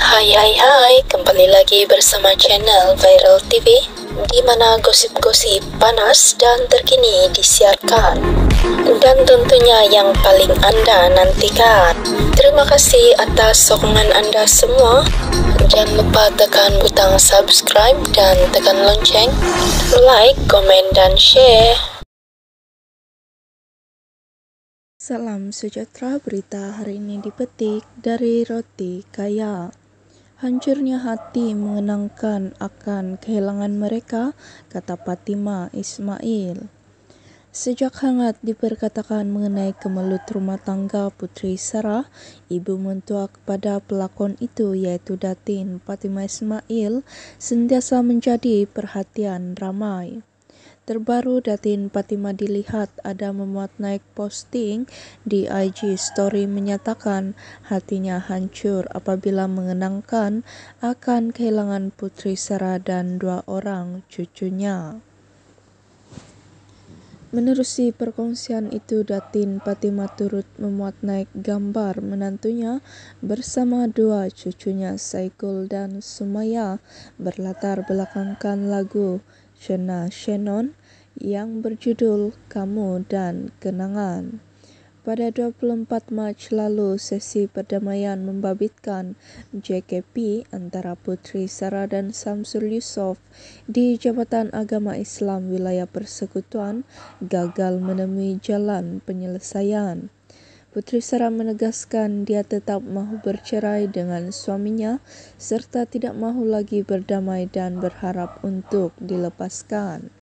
Hai hai hai, kembali lagi bersama channel Viral TV di mana gosip-gosip panas dan terkini disiarkan dan tentunya yang paling Anda nantikan. Terima kasih atas sokongan Anda semua. Jangan lupa tekan butang subscribe dan tekan lonceng, like, komen, dan share. Salam sejahtera berita hari ini dipetik dari Roti Kaya. Hancurnya hati mengenangkan akan kehilangan mereka, kata Fatima Ismail. Sejak hangat diperkatakan mengenai kemelut rumah tangga Putri Sarah, ibu mentua kepada pelakon itu yaitu Datin Fatima Ismail sentiasa menjadi perhatian ramai. Terbaru Datin Fatima dilihat ada memuat naik posting di IG Story menyatakan hatinya hancur apabila mengenangkan akan kehilangan Putri Sarah dan dua orang cucunya. Menerusi perkongsian itu Datin Fatima turut memuat naik gambar menantunya bersama dua cucunya Saikul dan Sumaya berlatar belakangkan lagu Jenna Shannon yang berjudul Kamu dan Kenangan. Pada 24 Mac lalu, sesi perdamaian membabitkan JKP antara Putri Sarah dan Samsul Yusof di Jabatan Agama Islam Wilayah Persekutuan gagal menemui jalan penyelesaian. Putri Sarah menegaskan dia tetap mahu bercerai dengan suaminya serta tidak mahu lagi berdamai dan berharap untuk dilepaskan.